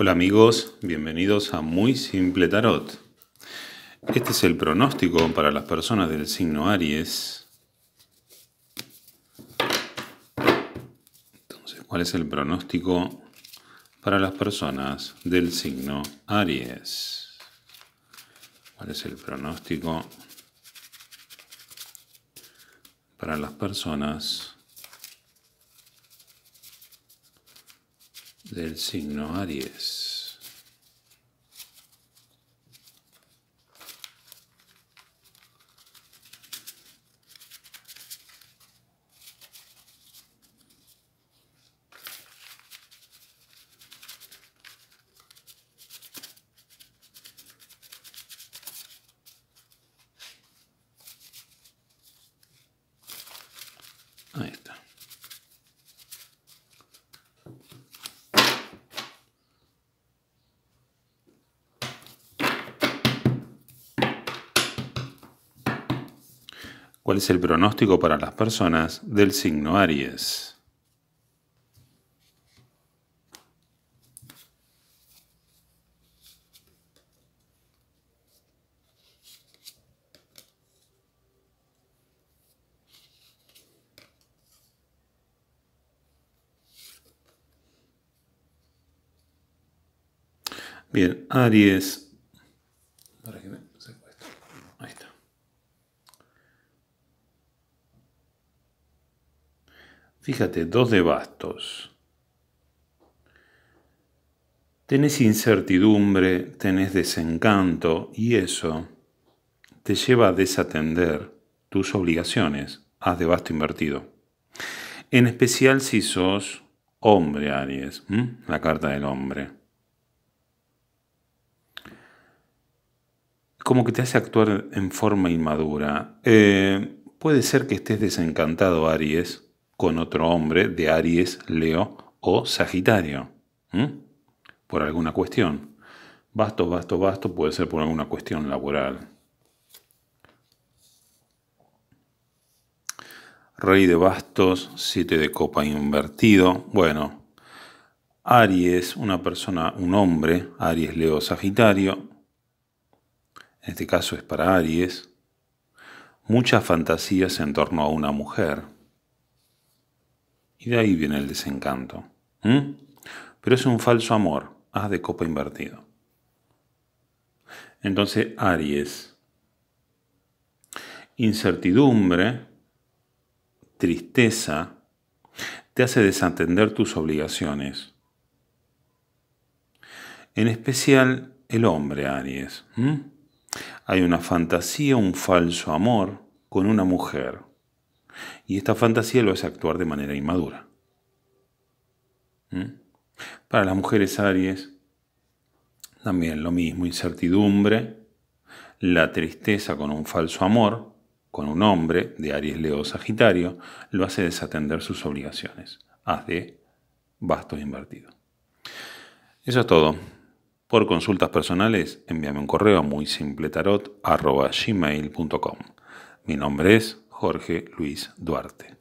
Hola amigos, bienvenidos a Muy Simple Tarot. Este es el pronóstico para las personas del signo Aries. Entonces, ¿cuál es el pronóstico para las personas del signo Aries? ¿Cuál es el pronóstico para las personas del signo Aries. ¿Cuál es el pronóstico para las personas del signo Aries? Bien, Aries, Fíjate, dos de bastos. Tenés incertidumbre, tenés desencanto y eso te lleva a desatender tus obligaciones. Haz de basto invertido. En especial si sos hombre, Aries, la carta del hombre. Como que te hace actuar en forma inmadura. Eh, puede ser que estés desencantado, Aries, con otro hombre de Aries, Leo o Sagitario. Por alguna cuestión. Bastos, basto, basto puede ser por alguna cuestión laboral. Rey de bastos, siete de copa invertido. Bueno, Aries, una persona, un hombre, Aries, Leo, Sagitario. En este caso es para Aries. Muchas fantasías en torno a una mujer. Y de ahí viene el desencanto. Pero es un falso amor, haz ah, de copa invertido. Entonces, Aries, incertidumbre, tristeza, te hace desatender tus obligaciones. En especial el hombre, Aries. Hay una fantasía, un falso amor con una mujer. Y esta fantasía lo hace actuar de manera inmadura. ¿Mm? Para las mujeres Aries, también lo mismo, incertidumbre, la tristeza con un falso amor, con un hombre de Aries Leo Sagitario, lo hace desatender sus obligaciones. Haz de bastos invertido. Eso es todo. Por consultas personales, envíame un correo muy simple tarot, Mi nombre es Jorge Luis Duarte.